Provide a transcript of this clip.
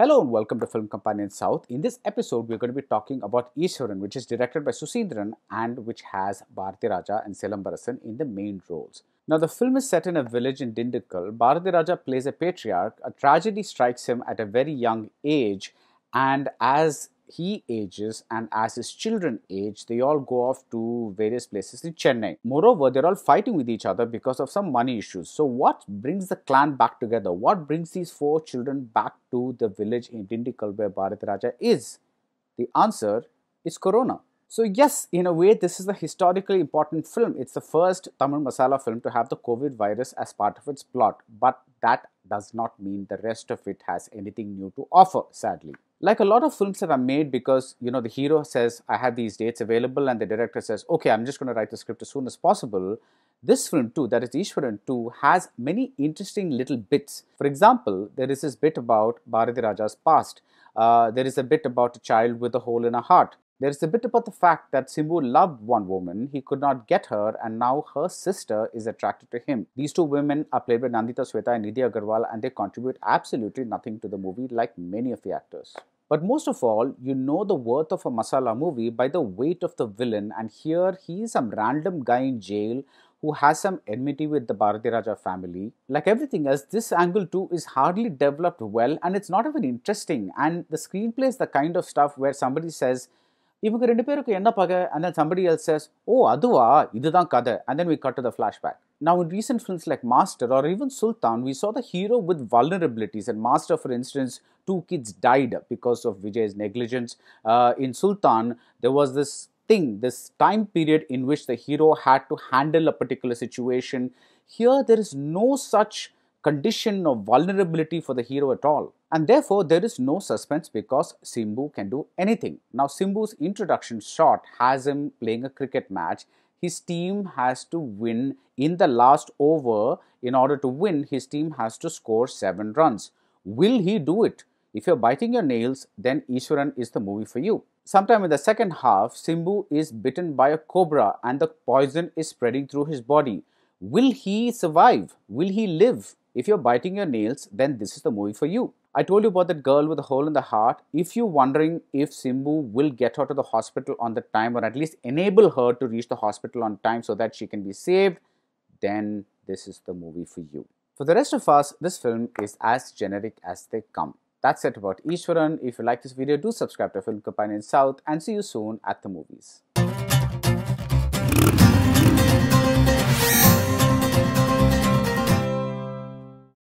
Hello and welcome to Film Companion South. In this episode, we're going to be talking about Iswaran, which is directed by Susindran and which has Bharati Raja and Selam Barasan in the main roles. Now, the film is set in a village in Dindigul. Bharati Raja plays a patriarch. A tragedy strikes him at a very young age, and as he ages and as his children age, they all go off to various places in Chennai. Moreover, they're all fighting with each other because of some money issues. So what brings the clan back together? What brings these four children back to the village in Dindikal where Bharat Raja is? The answer is Corona. So yes, in a way, this is a historically important film. It's the first Tamil Masala film to have the COVID virus as part of its plot. But that does not mean the rest of it has anything new to offer, sadly. Like a lot of films that are made because, you know, the hero says, I have these dates available and the director says, okay, I'm just going to write the script as soon as possible. This film too, that is Ishwaran too, has many interesting little bits. For example, there is this bit about Bharati Raja's past. Uh, there is a bit about a child with a hole in a heart. There is a bit about the fact that Simbu loved one woman, he could not get her, and now her sister is attracted to him. These two women are played by Nandita Sweta and Nidhi Agarwal, and they contribute absolutely nothing to the movie, like many of the actors. But most of all, you know the worth of a masala movie by the weight of the villain, and here he is some random guy in jail who has some enmity with the Bharati Raja family. Like everything else, this angle too is hardly developed well and it's not even interesting. And the screenplay is the kind of stuff where somebody says, இவங்க ரெண்டு பேருக்கு என்ன பகை and then somebody else's ஓ அதுவா இதுதான் கதை and then we cut to the flashback Now, in recent films like Master or even Sultan, we saw the hero with vulnerabilities. And Master, for instance, two kids died because of Vijay's negligence. Uh, in Sultan, there was this thing, this time period in which the hero had to handle a particular situation. Here, there is no such condition of vulnerability for the hero at all. And therefore, there is no suspense because Simbu can do anything. Now, Simbu's introduction shot has him playing a cricket match. His team has to win in the last over. In order to win, his team has to score 7 runs. Will he do it? If you're biting your nails, then Ishwaran is the movie for you. Sometime in the second half, Simbu is bitten by a cobra and the poison is spreading through his body. Will he survive? Will he live? If you're biting your nails, then this is the movie for you. I told you about that girl with a hole in the heart. If you're wondering if Simbu will get her to the hospital on the time or at least enable her to reach the hospital on time so that she can be saved, then this is the movie for you. For the rest of us, this film is as generic as they come. That's it about Ishwaran. If you like this video, do subscribe to Film Companion South and see you soon at the movies.